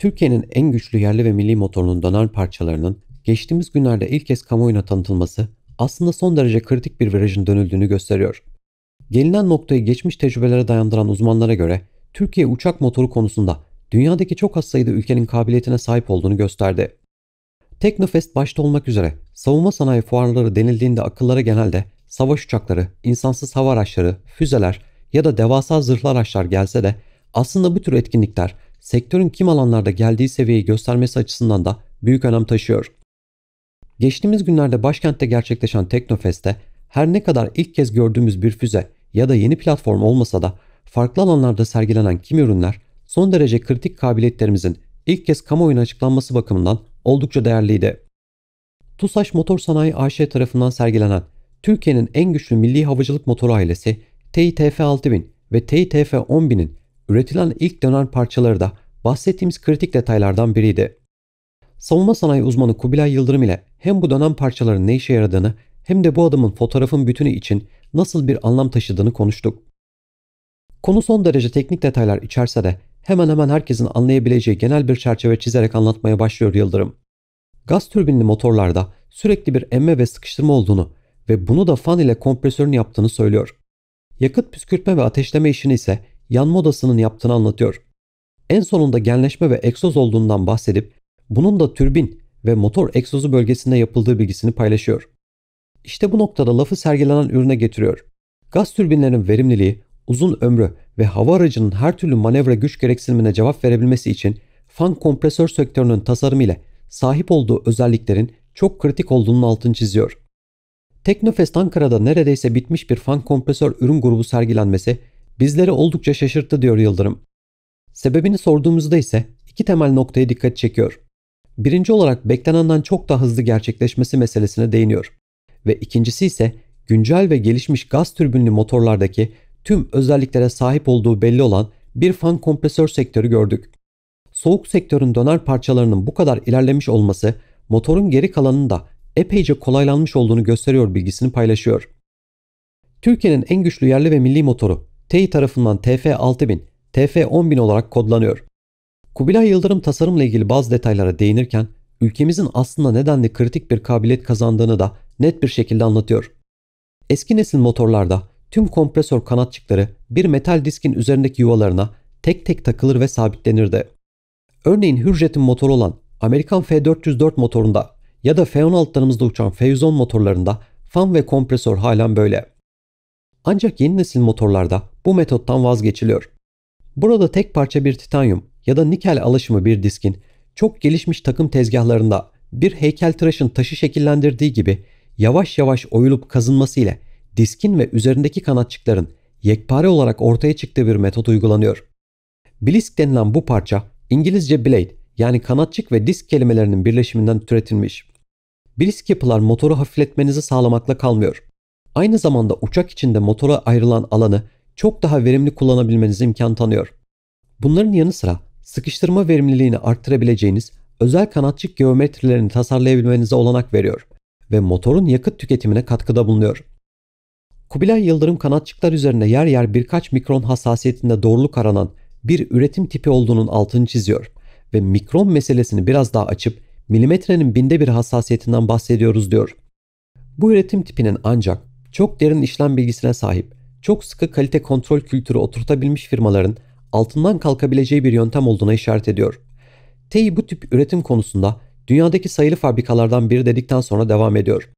Türkiye'nin en güçlü yerli ve milli motorunun döner parçalarının geçtiğimiz günlerde ilk kez kamuoyuna tanıtılması aslında son derece kritik bir virajın dönüldüğünü gösteriyor. Gelinen noktayı geçmiş tecrübelere dayandıran uzmanlara göre Türkiye uçak motoru konusunda dünyadaki çok az sayıda ülkenin kabiliyetine sahip olduğunu gösterdi. Teknofest başta olmak üzere savunma sanayi fuarları denildiğinde akıllara genelde savaş uçakları, insansız hava araçları, füzeler ya da devasa zırhlı araçlar gelse de aslında bu tür etkinlikler sektörün kim alanlarda geldiği seviyeyi göstermesi açısından da büyük önem taşıyor. Geçtiğimiz günlerde başkentte gerçekleşen Teknofest'te her ne kadar ilk kez gördüğümüz bir füze ya da yeni platform olmasa da farklı alanlarda sergilenen kim ürünler son derece kritik kabiliyetlerimizin ilk kez kamuoyuna açıklanması bakımından oldukça değerliydi. TUSAŞ Motor Sanayi AŞ tarafından sergilenen Türkiye'nin en güçlü milli havacılık motoru ailesi TITF 6000 ve TITF 10000'in üretilen ilk dönen parçaları da bahsettiğimiz kritik detaylardan biriydi. Savunma sanayi uzmanı Kubilay Yıldırım ile hem bu dönem parçaların ne işe yaradığını hem de bu adımın fotoğrafın bütünü için nasıl bir anlam taşıdığını konuştuk. Konu son derece teknik detaylar içerse de hemen hemen herkesin anlayabileceği genel bir çerçeve çizerek anlatmaya başlıyor Yıldırım. Gaz türbinli motorlarda sürekli bir emme ve sıkıştırma olduğunu ve bunu da fan ile kompresörün yaptığını söylüyor. Yakıt püskürtme ve ateşleme işini ise yanma odasının yaptığını anlatıyor. En sonunda genleşme ve egzoz olduğundan bahsedip bunun da türbin ve motor egzozu bölgesinde yapıldığı bilgisini paylaşıyor. İşte bu noktada lafı sergilenen ürüne getiriyor. Gaz türbinlerinin verimliliği, uzun ömrü ve hava aracının her türlü manevra güç gereksinimine cevap verebilmesi için fan kompresör sektörünün tasarımı ile sahip olduğu özelliklerin çok kritik olduğunun altını çiziyor. Teknofest Ankara'da neredeyse bitmiş bir fan kompresör ürün grubu sergilenmesi bizleri oldukça şaşırttı diyor Yıldırım. Sebebini sorduğumuzda ise iki temel noktaya dikkat çekiyor. Birinci olarak beklenenden çok daha hızlı gerçekleşmesi meselesine değiniyor. Ve ikincisi ise güncel ve gelişmiş gaz türbünlü motorlardaki tüm özelliklere sahip olduğu belli olan bir fan kompresör sektörü gördük. Soğuk sektörün döner parçalarının bu kadar ilerlemiş olması motorun geri kalanının da epeyce kolaylanmış olduğunu gösteriyor bilgisini paylaşıyor. Türkiye'nin en güçlü yerli ve milli motoru TEİ tarafından TF6000, TF10000 olarak kodlanıyor. Kubilay Yıldırım tasarımla ilgili bazı detaylara değinirken ülkemizin aslında nedenli kritik bir kabiliyet kazandığını da net bir şekilde anlatıyor. Eski nesil motorlarda tüm kompresör kanatçıkları bir metal diskin üzerindeki yuvalarına tek tek takılır ve sabitlenirdi. Örneğin Hürjet'in motoru olan Amerikan F404 motorunda ya da F16'larımızda uçan F110 motorlarında fan ve kompresör halen böyle. Ancak yeni nesil motorlarda bu metottan vazgeçiliyor. Burada tek parça bir titanyum ya da nikel alaşımı bir diskin çok gelişmiş takım tezgahlarında bir heykel tıraşın taşı şekillendirdiği gibi yavaş yavaş oyulup kazınması ile diskin ve üzerindeki kanatçıkların yekpare olarak ortaya çıktığı bir metot uygulanıyor. Blisk denilen bu parça İngilizce blade yani kanatçık ve disk kelimelerinin birleşiminden türetilmiş. Blisk yapılar motoru hafifletmenizi sağlamakla kalmıyor aynı zamanda uçak içinde motora ayrılan alanı çok daha verimli kullanabilmenize imkan tanıyor. Bunların yanı sıra sıkıştırma verimliliğini arttırabileceğiniz özel kanatçık geometrilerini tasarlayabilmenize olanak veriyor ve motorun yakıt tüketimine katkıda bulunuyor. Kubilay Yıldırım kanatçıklar üzerinde yer yer birkaç mikron hassasiyetinde doğruluk aranan bir üretim tipi olduğunun altını çiziyor ve mikron meselesini biraz daha açıp milimetrenin binde bir hassasiyetinden bahsediyoruz diyor. Bu üretim tipinin ancak çok derin işlem bilgisine sahip, çok sıkı kalite kontrol kültürü oturtabilmiş firmaların altından kalkabileceği bir yöntem olduğuna işaret ediyor. TEİ bu tip üretim konusunda dünyadaki sayılı fabrikalardan biri dedikten sonra devam ediyor.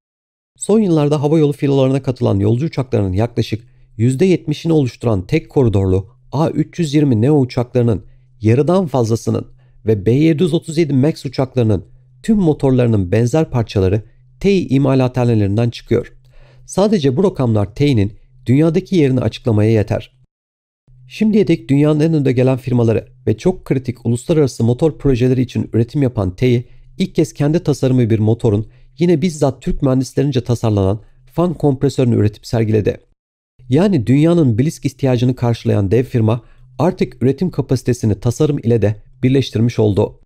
Son yıllarda havayolu filolarına katılan yolcu uçaklarının yaklaşık %70'ini oluşturan tek koridorlu A320 Neo uçaklarının yarıdan fazlasının ve B737 MAX uçaklarının tüm motorlarının benzer parçaları TEİ imalathanelerinden çıkıyor. Sadece bu rakamlar T'nin dünyadaki yerini açıklamaya yeter. Şimdiye dek dünyanın en önde gelen firmaları ve çok kritik uluslararası motor projeleri için üretim yapan T'yi ilk kez kendi tasarımı bir motorun yine bizzat Türk mühendislerince tasarlanan fan kompresörünü üretip sergiledi. Yani dünyanın blisk ihtiyacını karşılayan dev firma artık üretim kapasitesini tasarım ile de birleştirmiş oldu.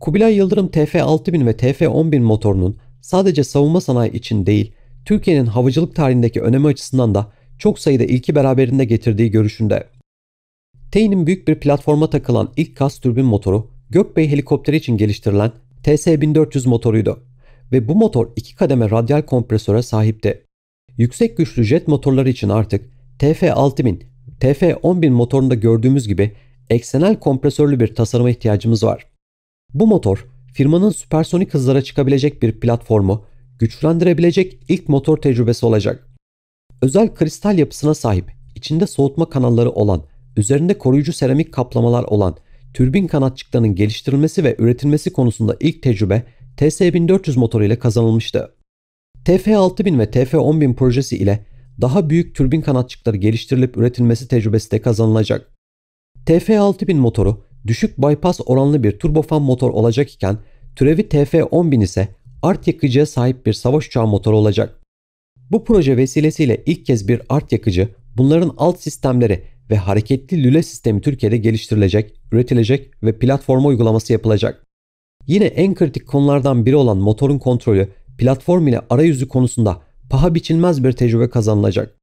Kubilay Yıldırım TF6000 ve TF10000 motorunun sadece savunma sanayi için değil, Türkiye'nin havacılık tarihindeki önemi açısından da çok sayıda ilki beraberinde getirdiği görüşünde. Tey'nin büyük bir platforma takılan ilk gaz türbin motoru Gökbey helikopteri için geliştirilen TS-1400 motoruydu ve bu motor iki kademe radyal kompresöre sahipti. Yüksek güçlü jet motorları için artık TF-6000, TF-10000 motorunda gördüğümüz gibi eksenel kompresörlü bir tasarıma ihtiyacımız var. Bu motor firmanın süpersonik hızlara çıkabilecek bir platformu güçlendirebilecek ilk motor tecrübesi olacak. Özel kristal yapısına sahip, içinde soğutma kanalları olan, üzerinde koruyucu seramik kaplamalar olan, türbin kanatçıklarının geliştirilmesi ve üretilmesi konusunda ilk tecrübe TS-1400 motoru ile kazanılmıştı. TF-6000 ve TF-10000 projesi ile daha büyük türbin kanatçıkları geliştirilip üretilmesi tecrübesi de kazanılacak. TF-6000 motoru düşük bypass oranlı bir turbofan motor olacak iken türevi TF-10000 ise art yakıcıya sahip bir savaş uçağı motoru olacak. Bu proje vesilesiyle ilk kez bir art yakıcı, bunların alt sistemleri ve hareketli lüle sistemi Türkiye'de geliştirilecek, üretilecek ve platforma uygulaması yapılacak. Yine en kritik konulardan biri olan motorun kontrolü, platform ile arayüzü konusunda paha biçilmez bir tecrübe kazanılacak.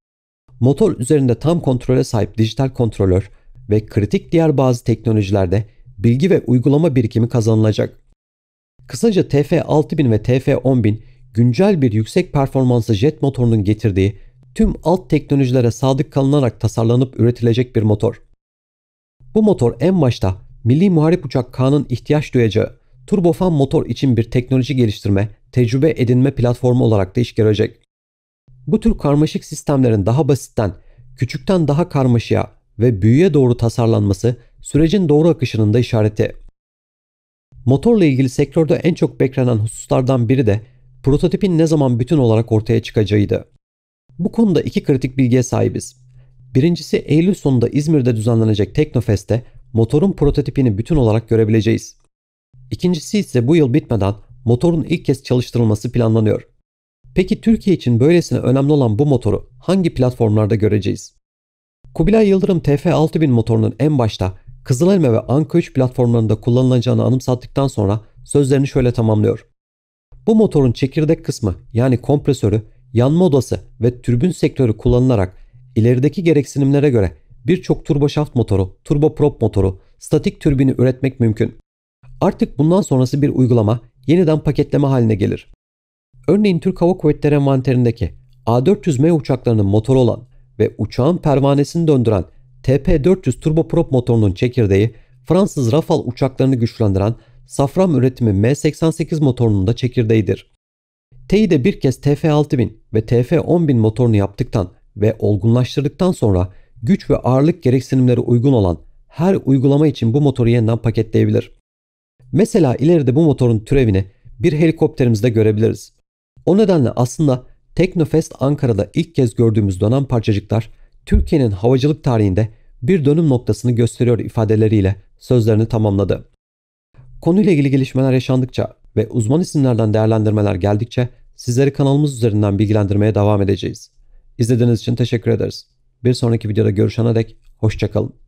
Motor üzerinde tam kontrole sahip dijital kontrolör ve kritik diğer bazı teknolojilerde bilgi ve uygulama birikimi kazanılacak. Kısaca TF6000 ve TF10000 güncel bir yüksek performanslı jet motorunun getirdiği tüm alt teknolojilere sadık kalınarak tasarlanıp üretilecek bir motor. Bu motor en başta Milli Muharip Uçak Kağan'ın ihtiyaç duyacağı turbofan motor için bir teknoloji geliştirme, tecrübe edinme platformu olarak da iş görecek. Bu tür karmaşık sistemlerin daha basitten, küçükten daha karmaşıya ve büyüye doğru tasarlanması sürecin doğru akışının da işareti. Motorla ilgili sektörde en çok beklenen hususlardan biri de prototipin ne zaman bütün olarak ortaya çıkacağıydı. Bu konuda iki kritik bilgiye sahibiz. Birincisi Eylül sonunda İzmir'de düzenlenecek Teknofest'te motorun prototipini bütün olarak görebileceğiz. İkincisi ise bu yıl bitmeden motorun ilk kez çalıştırılması planlanıyor. Peki Türkiye için böylesine önemli olan bu motoru hangi platformlarda göreceğiz? Kubilay Yıldırım TF6000 motorunun en başta Kızılelma ve Anka 3 platformlarında kullanılacağını anımsattıktan sonra sözlerini şöyle tamamlıyor. Bu motorun çekirdek kısmı yani kompresörü, yanma odası ve türbün sektörü kullanılarak ilerideki gereksinimlere göre birçok turboşaft motoru, turboprop motoru, statik türbini üretmek mümkün. Artık bundan sonrası bir uygulama yeniden paketleme haline gelir. Örneğin Türk Hava Kuvvetleri envanterindeki A400M uçaklarının motoru olan ve uçağın pervanesini döndüren TP400 turboprop motorunun çekirdeği Fransız Rafale uçaklarını güçlendiren safran üretimi M88 motorunun da çekirdeğidir. TEİ de bir kez TF6000 ve TF10000 motorunu yaptıktan ve olgunlaştırdıktan sonra güç ve ağırlık gereksinimleri uygun olan her uygulama için bu motoru yeniden paketleyebilir. Mesela ileride bu motorun türevini bir helikopterimizde görebiliriz. O nedenle aslında Teknofest Ankara'da ilk kez gördüğümüz dönem parçacıklar Türkiye'nin havacılık tarihinde bir dönüm noktasını gösteriyor ifadeleriyle sözlerini tamamladı. Konuyla ilgili gelişmeler yaşandıkça ve uzman isimlerden değerlendirmeler geldikçe sizleri kanalımız üzerinden bilgilendirmeye devam edeceğiz. İzlediğiniz için teşekkür ederiz. Bir sonraki videoda görüşene dek hoşçakalın.